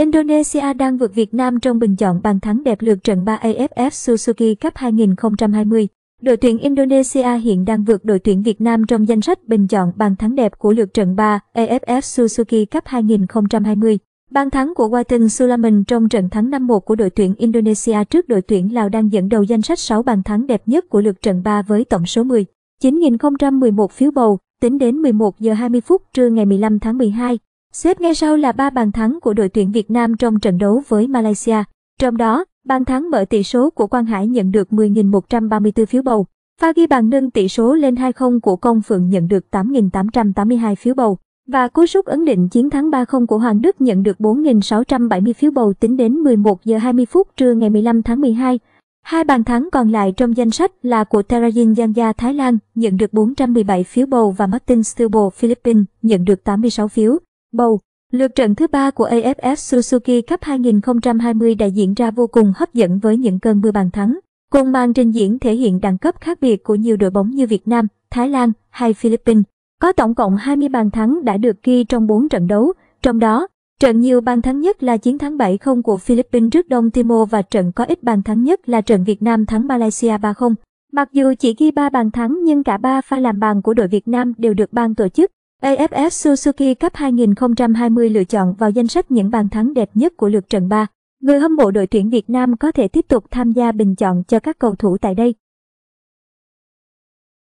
Indonesia đang vượt Việt Nam trong bình chọn bàn thắng đẹp lượt trận 3 AFF Suzuki Cup 2020. Đội tuyển Indonesia hiện đang vượt đội tuyển Việt Nam trong danh sách bình chọn bàn thắng đẹp của lượt trận 3 AFF Suzuki Cup 2020. Bàn thắng của Watan Sulaiman trong trận thắng 5-1 của đội tuyển Indonesia trước đội tuyển Lào đang dẫn đầu danh sách 6 bàn thắng đẹp nhất của lượt trận 3 với tổng số 10. 9.011 phiếu bầu, tính đến 11 giờ 20 phút trưa ngày 15 tháng 12, Xếp ngay sau là ba bàn thắng của đội tuyển Việt Nam trong trận đấu với Malaysia. Trong đó, bàn thắng mở tỷ số của Quang Hải nhận được 10.134 phiếu bầu. Pha ghi bàn nâng tỷ số lên 2-0 của Công Phượng nhận được 8.882 phiếu bầu. Và cú sút ấn định chiến thắng 3-0 của Hoàng Đức nhận được 4.670 phiếu bầu tính đến 11 giờ 20 phút trưa ngày 15 tháng 12. Hai bàn thắng còn lại trong danh sách là của Terajin Janja Thái Lan nhận được 417 phiếu bầu và Martin Stilbo Philippines nhận được 86 phiếu. Bầu, lượt trận thứ ba của AFF Suzuki Cup 2020 đã diễn ra vô cùng hấp dẫn với những cơn mưa bàn thắng. Cùng màn trình diễn thể hiện đẳng cấp khác biệt của nhiều đội bóng như Việt Nam, Thái Lan hay Philippines. Có tổng cộng 20 bàn thắng đã được ghi trong 4 trận đấu, trong đó Trận nhiều bàn thắng nhất là chiến thắng 7-0 của Philippines trước Đông Timor và trận có ít bàn thắng nhất là trận Việt Nam thắng Malaysia 3-0. Mặc dù chỉ ghi 3 bàn thắng nhưng cả 3 pha làm bàn của đội Việt Nam đều được ban tổ chức AFF Suzuki Cup 2020 lựa chọn vào danh sách những bàn thắng đẹp nhất của lượt trận 3. Người hâm mộ đội tuyển Việt Nam có thể tiếp tục tham gia bình chọn cho các cầu thủ tại đây.